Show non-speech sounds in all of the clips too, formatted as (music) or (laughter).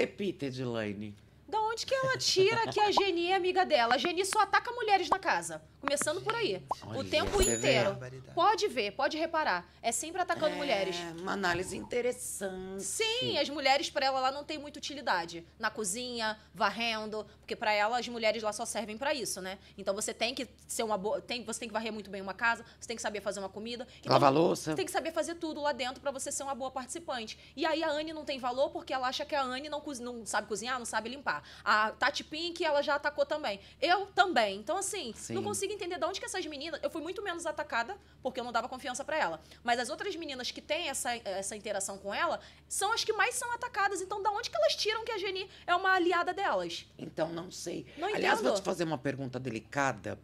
Repita, Elaine. Da onde que ela tira que a Geni é amiga dela? A Geni só ataca mulheres na casa. Começando por aí. Olha, o tempo inteiro. É pode ver, pode reparar. É sempre atacando é, mulheres. Uma análise interessante. Sim, as mulheres para ela lá não tem muita utilidade. Na cozinha, varrendo, porque para ela as mulheres lá só servem para isso, né? Então você tem que ser uma boa, tem, você tem que varrer muito bem uma casa, você tem que saber fazer uma comida, então, lavar louça. Você tem que saber fazer tudo lá dentro para você ser uma boa participante. E aí a Anne não tem valor porque ela acha que a Anne não, não sabe cozinhar, não sabe limpar. A Tati Pink, ela já atacou também. Eu também. Então assim, Sim. não consigo consigo entender de onde que essas meninas. Eu fui muito menos atacada, porque eu não dava confiança para ela. Mas as outras meninas que têm essa, essa interação com ela são as que mais são atacadas. Então, da onde que elas tiram que a Geni é uma aliada delas? Então, não sei. Não Aliás, entendo. vou te fazer uma pergunta delicada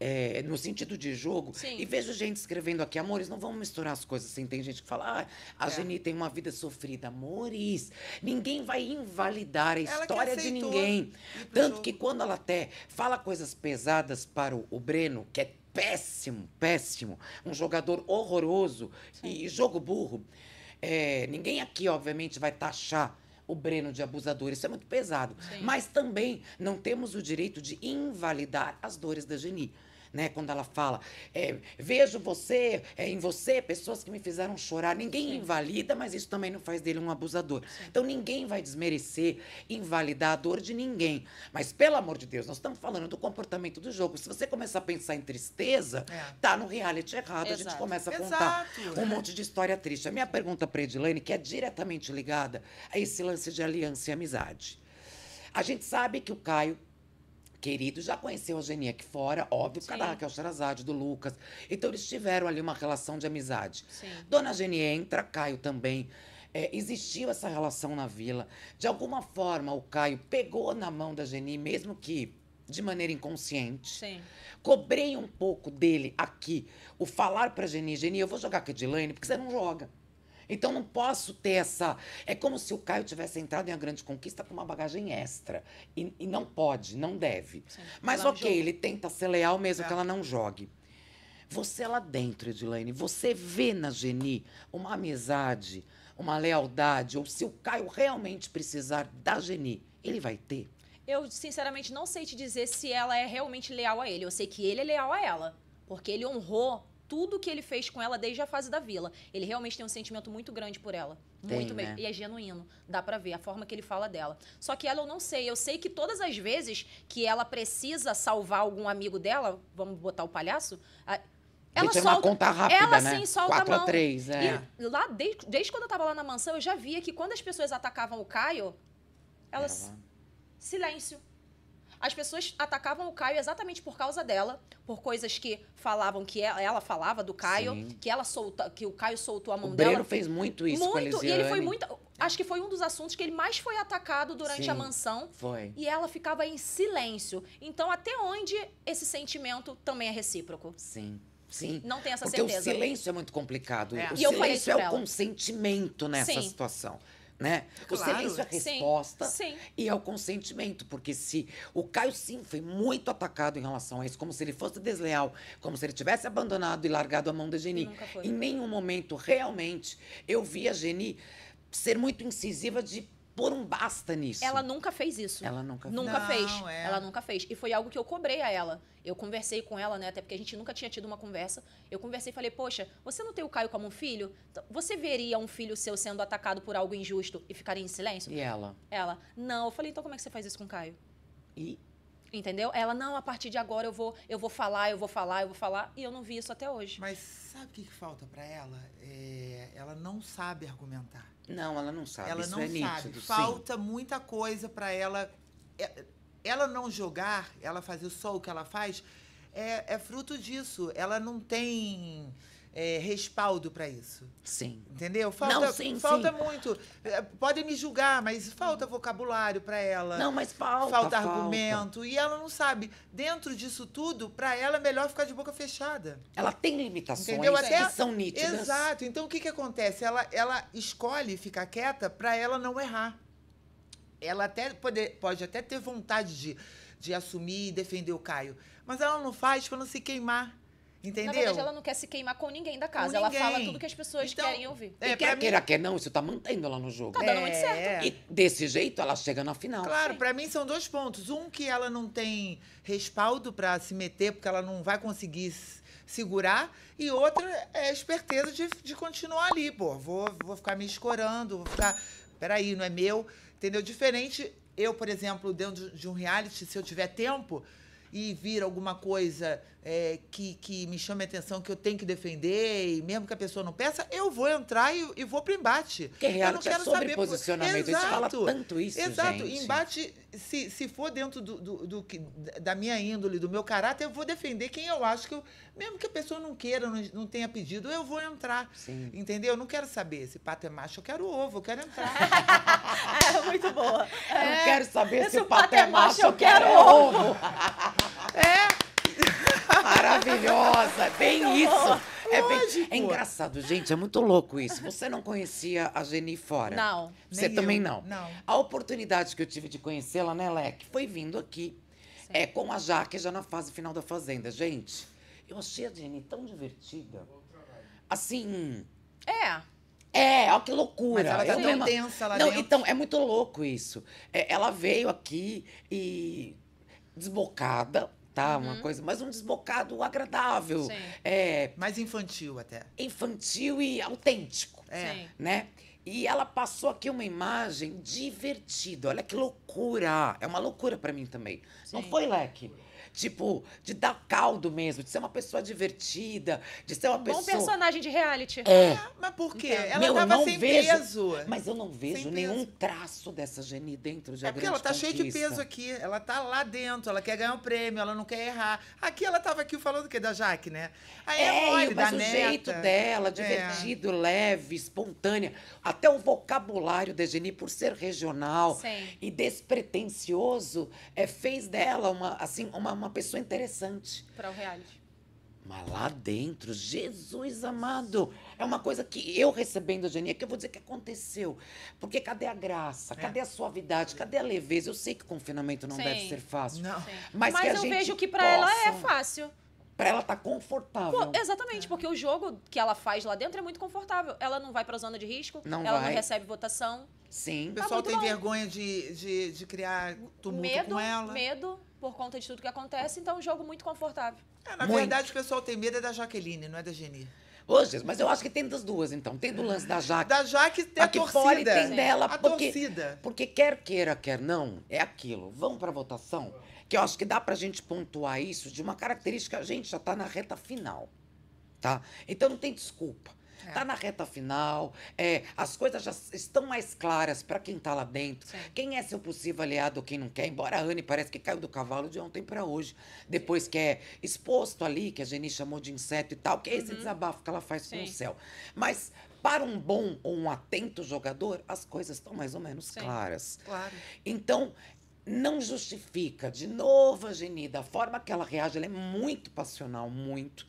é, no sentido de jogo. Sim. E vejo gente escrevendo aqui, amores, não vamos misturar as coisas assim. Tem gente que fala, ah, a é. Geni tem uma vida sofrida. Amores, ninguém vai invalidar a ela história de ninguém. Tanto jogo. que quando ela até fala coisas pesadas para o, o Breno, que é péssimo, péssimo, um jogador horroroso Sim. e jogo burro. É, ninguém aqui, obviamente, vai taxar o Breno de abusador, isso é muito pesado. Sim. Mas também não temos o direito de invalidar as dores da Geni né? Quando ela fala, é, vejo você, é, em você, pessoas que me fizeram chorar. Ninguém Sim. invalida, mas isso também não faz dele um abusador. Sim. Então ninguém vai desmerecer, invalidar a dor de ninguém. Mas pelo amor de Deus, nós estamos falando do comportamento do jogo. Se você começar a pensar em tristeza, é. tá no reality errado. Exato. A gente começa a contar Exato. um é. monte de história triste. A minha pergunta para Edilene que é diretamente ligada a esse lance de aliança e amizade. A gente sabe que o Caio querido já conheceu a Geni aqui fora, óbvio, por que é Raquel Charazade, do Lucas. Então eles tiveram ali uma relação de amizade. Sim. Dona Geni entra, Caio também. É, existiu essa relação na vila. De alguma forma, o Caio pegou na mão da Geni, mesmo que de maneira inconsciente. Sim. Cobrei um pouco dele aqui o falar pra Geni, Geni, eu vou jogar com a Edilane, porque você não joga. Então não posso ter essa. É como se o Caio tivesse entrado em A Grande Conquista com uma bagagem extra. E, e não pode, não deve. Sim, Mas ok, ele tenta ser leal mesmo é. que ela não jogue. Você é lá dentro, Edilene, você vê na Geni uma amizade, uma lealdade, ou se o Caio realmente precisar da Geni, ele vai ter? Eu, sinceramente, não sei te dizer se ela é realmente leal a ele. Eu sei que ele é leal a ela. Porque ele honrou tudo que ele fez com ela desde a fase da vila. Ele realmente tem um sentimento muito grande por ela. Tem, muito mesmo. Né? E é genuíno. Dá para ver a forma que ele fala dela. Só que ela eu não sei. Eu sei que todas as vezes que ela precisa salvar algum amigo dela, vamos botar o palhaço, a... Ela só solta, uma conta rápida, ela, né? Sim, solta a mão. a três é. E lá, desde, desde quando eu tava lá na mansão, eu já via que quando as pessoas atacavam o Caio, elas... Ela... Silêncio. As pessoas atacavam o Caio exatamente por causa dela, por coisas que falavam que ela, ela falava do Caio, Sim. que ela solta, que o Caio soltou a mão o Breno fez muito isso muito, com a e ele foi muito, acho que foi um dos assuntos que ele mais foi atacado durante Sim, a mansão. Foi. E ela ficava em silêncio. Então, até onde esse sentimento também é recíproco? Sim. Sim. Não tem essa Porque certeza. Porque o silêncio é muito complicado. É. O e silêncio é o consentimento nessa Sim. situação né? Claro. O silêncio é resposta Sim. Sim. e é o consentimento, porque se o Caio sim foi muito atacado em relação a isso, como se ele fosse desleal, como se ele tivesse abandonado e largado a mão da Geni. Em nenhum momento realmente eu vi a Geni ser muito incisiva de por um basta nisso. Ela nunca fez isso. Ela nunca, nunca não, fez. É. Ela nunca fez. E foi algo que eu cobrei a ela. Eu conversei com ela, né? Até porque a gente nunca tinha tido uma conversa. Eu conversei e falei: Poxa, você não tem o Caio como um filho? Então, você veria um filho seu sendo atacado por algo injusto e ficaria em silêncio? E ela? Ela. Não. Eu falei: Então como é que você faz isso com o Caio? E. Entendeu? Ela, não, a partir de agora eu vou, eu vou falar, eu vou falar, eu vou falar. E eu não vi isso até hoje. Mas sabe o que, que falta para ela? É ela não sabe argumentar. Não, ela não sabe. Ela Isso não é sabe. Nítido, Falta sim. muita coisa para ela. É, ela não jogar, ela fazer só o que ela faz, é, é fruto disso. Ela não tem é, respaldo para isso. Sim. Entendeu? Falta, não, sim, falta sim. muito. É, Podem me julgar, mas falta vocabulário para ela. Não, mas falta. Falta argumento. Falta. E ela não sabe. Dentro disso tudo, para ela é melhor ficar de boca fechada. Ela tem limitações Entendeu? Até, que são nítidas. Exato. Então, o que, que acontece? Ela, ela escolhe ficar quieta para ela não errar. Ela até pode, pode até ter vontade de, de assumir e defender o Caio, mas ela não faz para não se queimar. Entendeu? Na verdade, ela não quer se queimar com ninguém da casa. Com ela fala tudo que as pessoas então, querem ouvir. É, e quer mim... queira, quer não, isso tá mantendo ela no jogo. Tá dando é, muito certo. É. E desse jeito, ela chega na final. Claro, para mim são dois pontos. Um, que ela não tem respaldo para se meter, porque ela não vai conseguir segurar. E outra é a esperteza de, de continuar ali, pô. Vou, vou ficar me escorando, vou ficar... Peraí, não é meu. Entendeu? Diferente, eu, por exemplo, dentro de um reality, se eu tiver tempo e vir alguma coisa é, que, que me chame a atenção, que eu tenho que defender, e mesmo que a pessoa não peça, eu vou entrar e, e vou para embate. Que é eu não é quero é sobre saber. posicionamento, exato, fala tanto isso, Exato, gente. embate, se, se for dentro do, do, do, da minha índole, do meu caráter, eu vou defender quem eu acho que eu, mesmo que a pessoa não queira, não, não tenha pedido, eu vou entrar. Sim. Entendeu? Eu não quero saber se pato é macho, eu quero ovo, eu quero entrar. (laughs) é, muito boa. É, eu quero saber se, o pato, pato é, é macho, eu quero ovo. ovo. (laughs) maravilhosa. Bem isso. É, bem, é engraçado, gente. É muito louco isso. Você não conhecia a Geni fora. Não. Você também eu. não. Não. A oportunidade que eu tive de conhecê-la, né, Leque, foi vindo aqui. Sim. É, com a Jaque, já na fase final da Fazenda. Gente, eu achei a Geni tão divertida. Assim. É. É, olha que loucura. Mas ela tá tão uma... tensa lá não, dentro. Então, é muito louco isso. É, ela veio aqui e desbocada, tá? Uhum. Uma coisa, mas um desbocado agradável. Sim. É, mais infantil até. Infantil e autêntico. É. Sim. Né? E ela passou aqui uma imagem divertida. Olha que loucura! É uma loucura para mim também. Sim. Não foi, Leque? tipo, de dar caldo mesmo, de ser uma pessoa divertida, de ser uma um pessoa. Bom personagem de reality. É. é. mas por quê? Então, ela meu, tava sem vejo, peso. Mas eu não vejo sem nenhum peso. traço dessa Geni dentro de É porque ela tá cheia de peso aqui. Ela tá lá dentro, ela quer ganhar o um prêmio, ela não quer errar. Aqui ela tava aqui falando o quê? Da Jaque, né? Aí é, é mole, mas o neta. jeito dela, é. divertido, é. leve, espontânea. Até o vocabulário da Geni, por ser regional Sim. e despretensioso, é, fez dela uma, assim, uma uma pessoa interessante. Para o reality. Mas lá dentro, Jesus amado, é uma coisa que eu recebendo a Janinha, que eu vou dizer que aconteceu. Porque cadê a graça? É. Cadê a suavidade? Cadê a leveza? Eu sei que o confinamento não Sim. deve ser fácil. Não. Mas, mas eu vejo que para possa... ela é fácil. Pra ela tá confortável. Pô, exatamente, porque o jogo que ela faz lá dentro é muito confortável. Ela não vai pra zona de risco, não ela vai. não recebe votação. Sim. O pessoal tá tem bom. vergonha de, de, de criar tumulto medo, com ela. Medo, por conta de tudo que acontece, então é um jogo muito confortável. É, na muito. verdade, o pessoal tem medo é da Jaqueline, não é da Geni. Hoje, mas eu acho que tem das duas, então. Tem do lance da Jaque. Da Jaque tem a, a torcida. tem dela. A porque, torcida. Porque quer queira, quer não, é aquilo. Vamos para votação? Que eu acho que dá para a gente pontuar isso de uma característica. A gente já está na reta final, tá? Então não tem desculpa. Está é. na reta final, é, as coisas já estão mais claras para quem está lá dentro. Sim. Quem é seu possível aliado, quem não quer, embora a Anne parece que caiu do cavalo de ontem para hoje, depois que é exposto ali, que a Geni chamou de inseto e tal, que é esse uhum. desabafo que ela faz Sim. com o céu. Mas para um bom ou um atento jogador, as coisas estão mais ou menos Sim. claras. Claro. Então, não justifica. De novo, a Geni, da forma que ela reage, ela é muito passional, muito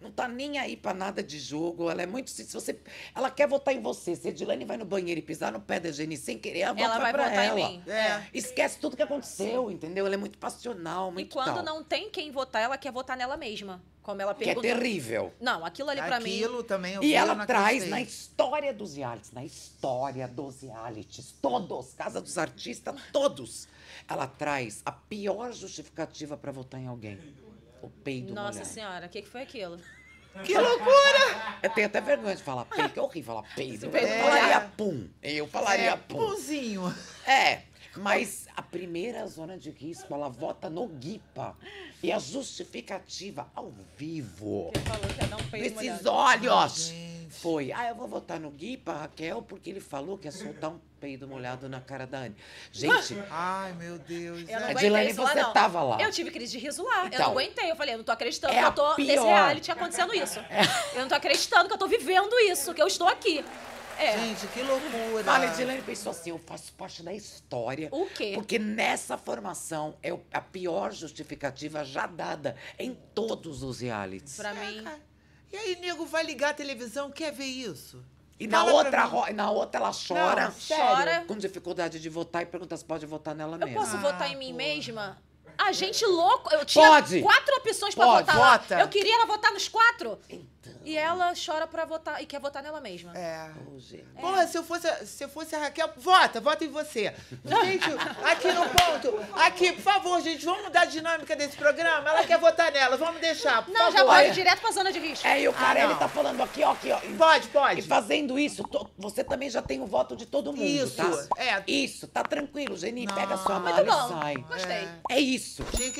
não tá nem aí para nada de jogo. Ela é muito. Se você, ela quer votar em você. Se Edilane vai no banheiro e pisar no pé da Geni sem querer, ela vai, pra votar ela. em mim. É. é. Esquece tudo que aconteceu, entendeu? Ela é muito passional, muito E quando tal. não tem quem votar, ela quer votar nela mesma. Como ela pergunta. Que é terrível. Não, aquilo ali para mim. Aquilo também eu E ela traz na história dos realities, na história dos realities, todos, Casa dos Artistas, todos. Ela traz a pior justificativa para votar em alguém. O peido Nossa senhora, o que, que foi aquilo? (laughs) Que loucura! Eu tenho até vergonha de falar peido, que é horrível falar peido. Eu é. falaria pum. Eu falaria é, pum. Pumzinho. É, mas a primeira zona de risco, ela vota no guipa E a justificativa ao vivo. Você falou que é não peido Nesses olhos! Foi. Ah, eu vou votar no Gui pra Raquel porque ele falou que ia soltar um peido molhado na cara da Anne. Gente. (laughs) Ai, meu Deus. Eu é. Adilane, você lá, não. tava lá. Eu tive crise de riso lá. Então, eu não então, aguentei. Eu falei, eu não tô acreditando é que eu tô pior. nesse reality tá acontecendo isso. É. Eu não tô acreditando que eu tô vivendo isso, que eu estou aqui. É. Gente, que loucura. A Ledilene pensou assim, eu faço parte da história. O quê? Porque nessa formação é a pior justificativa já dada em todos os realities. Pra mim... E aí, nego, vai ligar a televisão, quer ver isso? E na outra, na outra ela chora, não, chora com dificuldade de votar e pergunta se pode votar nela mesma. Eu posso ah, votar em mim ah, porra. mesma? A gente louco, eu tinha pode. quatro opções para votar. Vota. Eu queria ela votar nos quatro. Então. E ela chora pra votar e quer votar nela mesma. É. é. Porra, se eu, fosse, se eu fosse a Raquel, vota, vota em você. Gente, aqui no ponto. Aqui, por favor, gente, vamos mudar a dinâmica desse programa? Ela quer votar nela, vamos deixar. Por não, favor. já pode direto pra zona de risco. É, e o ah, cara, ah, ele tá falando aqui, ó, aqui, ó. pode, pode. E fazendo isso, você também já tem o voto de todo mundo. Isso, tá? é. Isso, tá tranquilo, Geni. Pega Pega sua mão e sai. Gostei. É, é isso.